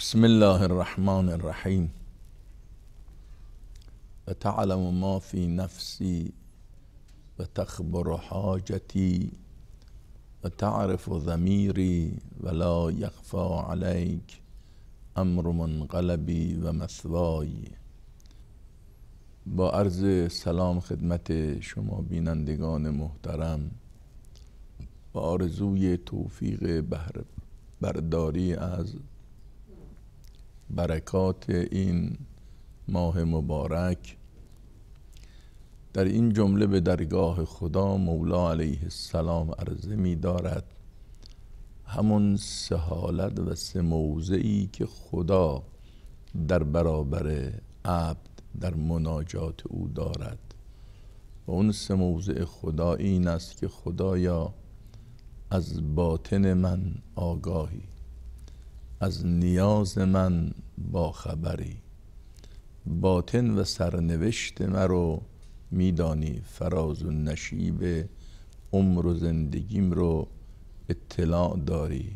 بسم الله الرحمن الرحيم وتعلم ما في نفسي وتخبر حاجتي وتعرف ضميري ولا يخفى عليك امر منقلبي و مثواي. با عرض سلام خدمت شما بینندگان محترم با آرزوی توفیق بهره برداری از برکات این ماه مبارک در این جمله به درگاه خدا مولا علیه السلام عرضه می دارد همون سه حالت و سه موضعی که خدا در برابر عبد در مناجات او دارد و اون سه موضع خدا این است که خدایا از باطن من آگاهی از نیاز من با خبری باطن و سرنوشت مرو میدانی فراز و نشیب عمر و زندگیم رو اطلاع داری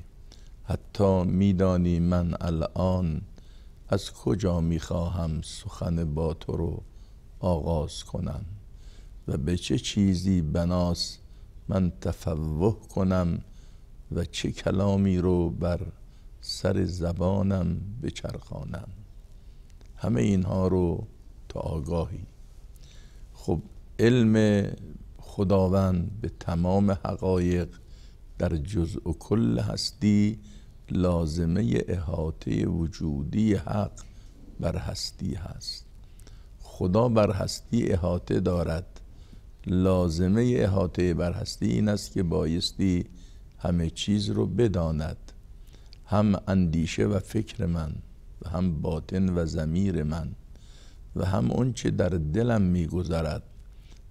حتی میدانی من الان از کجا میخواهم سخن با تو رو آغاز کنم و به چه چیزی بناس من تفوه کنم و چه کلامی رو بر سر زبانم بچرخانم همه اینها رو تا آگاهی خب علم خداوند به تمام حقایق در جزء و کل هستی لازمه احاطه وجودی حق بر هستی هست خدا بر هستی احاطه دارد لازمه احاطه بر هستی این است که بایستی همه چیز رو بداند هم اندیشه و فکر من و هم باطن و زمیر من و هم اون چه در دلم میگذرد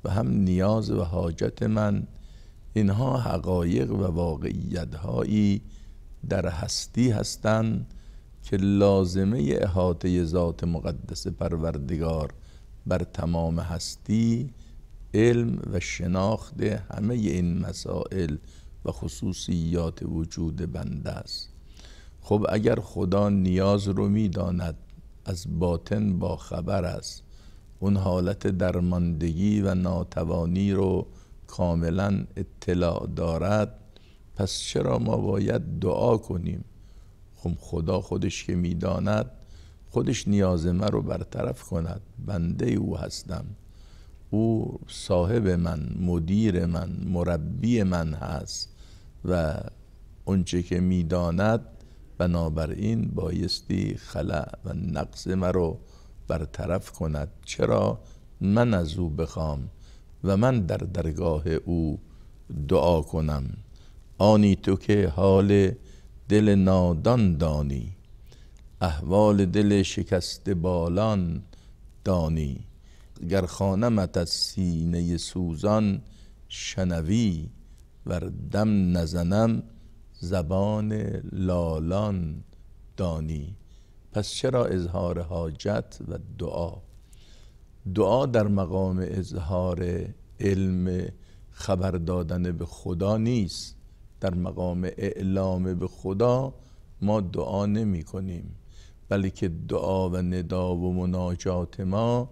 و هم نیاز و حاجت من اینها حقایق و واقعیت هایی در هستی هستند که لازمه احاطه ذات مقدس پروردگار بر تمام هستی علم و شناخت همه این مسائل و خصوصیات وجود بنده است خب اگر خدا نیاز رو میداند از باطن با خبر است اون حالت درماندگی و ناتوانی رو کاملا اطلاع دارد پس چرا ما باید دعا کنیم خب خدا خودش که میداند خودش نیاز من رو برطرف کند بنده او هستم او صاحب من مدیر من مربی من هست و اونچه که میداند بنابراین بایستی خلع و نقص مرا برطرف کند چرا من از او بخوام و من در درگاه او دعا کنم آنی تو که حال دل نادان دانی احوال دل شکست بالان دانی گر خانمت از سینه سوزان شنوی و دم نزنم زبان لالان دانی پس چرا اظهار حاجت و دعا دعا در مقام اظهار علم خبر دادن به خدا نیست در مقام اعلام به خدا ما دعا نمی کنیم بلکه دعا و ندا و مناجات ما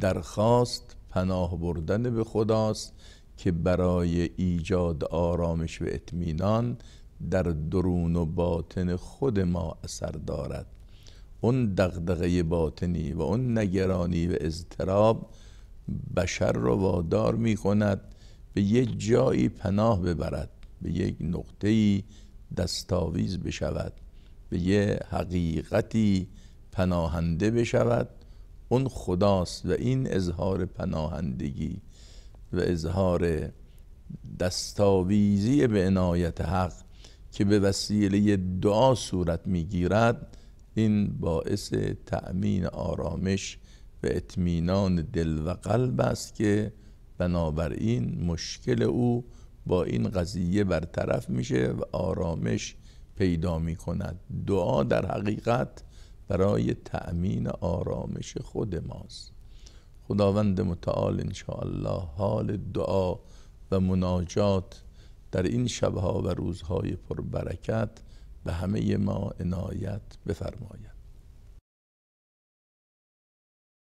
درخواست پناه بردن به خداست که برای ایجاد آرامش و اطمینان در درون و باطن خود ما اثر دارد اون دغدغه باطنی و اون نگرانی و اضطراب بشر رو وادار می کند به یک جایی پناه ببرد به یک نقطه‌ای دستاویز بشود به یه حقیقتی پناهنده بشود اون خداست و این اظهار پناهندگی و اظهار دستاویزی به عنایت حق که به وسیله دعا صورت میگیرد این باعث تأمین آرامش و اطمینان دل و قلب است که بنابراین مشکل او با این قضیه برطرف میشه و آرامش پیدا می کند دعا در حقیقت برای تأمین آرامش خود ماست خداوند متعال انشاءالله حال دعا و مناجات در این شبها و روزهای پربرکت به همه ما عنایت بفرماید